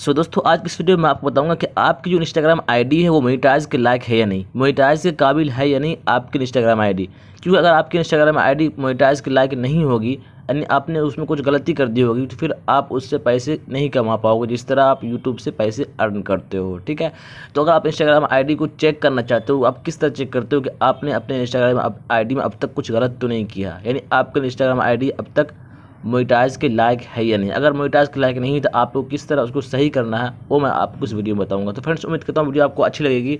सो so, दोस्तों आज की इस वीडियो में आपको बताऊंगा कि आपकी जो इंस्टाग्राम आईडी है वो मोनिटाइज के लायक है या नहीं मोनिटाइज के काबिल है या नहीं आपकी इंस्टाग्राम आईडी क्योंकि अगर आपकी इंस्टाग्राम आईडी मोनिटाइज के लायक नहीं होगी यानी आपने उसमें कुछ गलती कर दी होगी तो फिर आप उससे पैसे नहीं कमा पाओगे जिस तरह आप यूट्यूब से पैसे अर्न करते हो ठीक है तो अगर आप इंस्टाग्राम आई को चेक करना चाहते हो आप किस तरह चेक करते हो कि आपने अपने इंस्टाग्राम आई में अब तक कुछ गलत तो नहीं किया यानी आपका इंस्टाग्राम आई अब तक मोइटाइज़ के लायक है या नहीं अगर मोइटाइज़ के लायक नहीं तो आपको किस तरह उसको सही करना है वो मैं आपको इस वीडियो में बताऊँगा तो फ्रेंड्स उम्मीद करता हूँ वीडियो आपको अच्छी लगेगी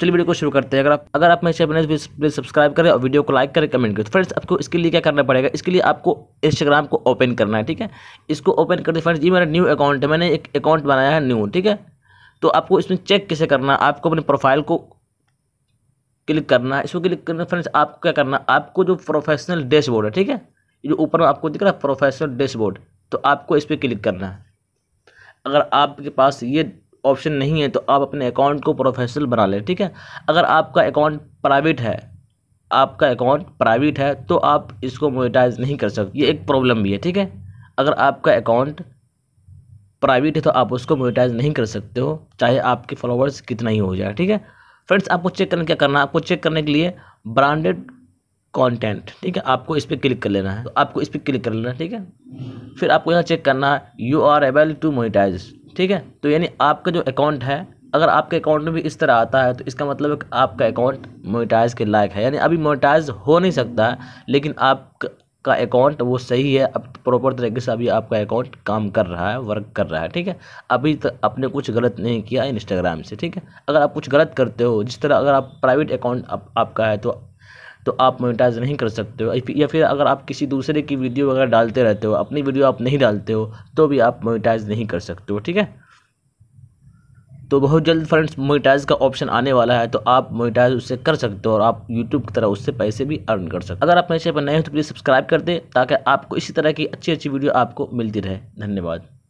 चलिए वीडियो को शुरू करते हैं अगर आप अगर आप मेरे चैनल प्लीज सब्सक्राइब करें और वीडियो को लाइक करें कमेंट करें तो फ्रेंड्स आपको इसके लिए क्या करना पड़ेगा इसके लिए आपको इंस्टाग्राम को ओपन करना है ठीक है इसको ओपन करते फ्रेंड्स ये मेरा न्यू अकाउंट है मैंने एक अकाउंट बनाया है न्यू ठीक है तो आपको इसमें चेक कैसे करना है आपको अपने प्रोफाइल को क्लिक करना है इसको क्लिक करना फ्रेंड्स आपको क्या करना आपको जो प्रोफेशनल डैशबोर्ड है ठीक है जो ऊपर आपको दिख रहा है प्रोफेशनल डैशबोर्ड तो आपको इस पर क्लिक करना है अगर आपके पास ये ऑप्शन नहीं है तो आप अपने अकाउंट को प्रोफेशनल बना लें ठीक है अगर आपका अकाउंट प्राइवेट है आपका अकाउंट प्राइवेट है तो आप इसको मोनेटाइज नहीं कर सकते ये एक प्रॉब्लम भी है ठीक है अगर आपका अकाउंट प्राइवेट है तो आप उसको मोनेटाइज नहीं कर सकते हो चाहे आपके फॉलोअर्स कितना ही हो जाए ठीक है फ्रेंड्स आपको चेक करने क्या करना है आपको चेक करने के लिए ब्रांडेड कंटेंट ठीक है आपको इस पर क्लिक कर लेना है तो आपको इस पर क्लिक कर लेना है ठीक है फिर आपको यहाँ चेक करना है you are able to monetize ठीक है तो यानी आपका जो अकाउंट है अगर आपके अकाउंट में भी इस तरह आता है तो इसका मतलब है आपका अकाउंट मोनिटाइज के लायक है यानी अभी मोनिटाइज हो नहीं सकता है लेकिन आपका अकाउंट वो सही है अब प्रॉपर तरीके से अभी आपका अकाउंट काम कर रहा है वर्क कर रहा है ठीक है अभी तक आपने कुछ गलत नहीं किया इंस्टाग्राम से ठीक है अगर आप कुछ गलत करते हो जिस तरह अगर आप प्राइवेट अकाउंट आप, आपका है तो तो आप मोनिटाइज़ नहीं कर सकते हो या फिर अगर आप किसी दूसरे की वीडियो वगैरह डालते रहते हो अपनी वीडियो आप नहीं डालते हो तो भी आप मोनिटाइज़ नहीं कर सकते हो ठीक है तो बहुत जल्द फ्रेंड्स मोनिटाइज का ऑप्शन आने वाला है तो आप मोनिटाइज उससे कर सकते हो और आप यूट्यूब की तरह उससे पैसे भी अर्न कर सकते हो अगर आप मेरे चैनल पर नए हो तो प्लीज़ सब्सक्राइब कर दें ताकि आपको इसी तरह की अच्छी अच्छी वीडियो आपको मिलती रहे धन्यवाद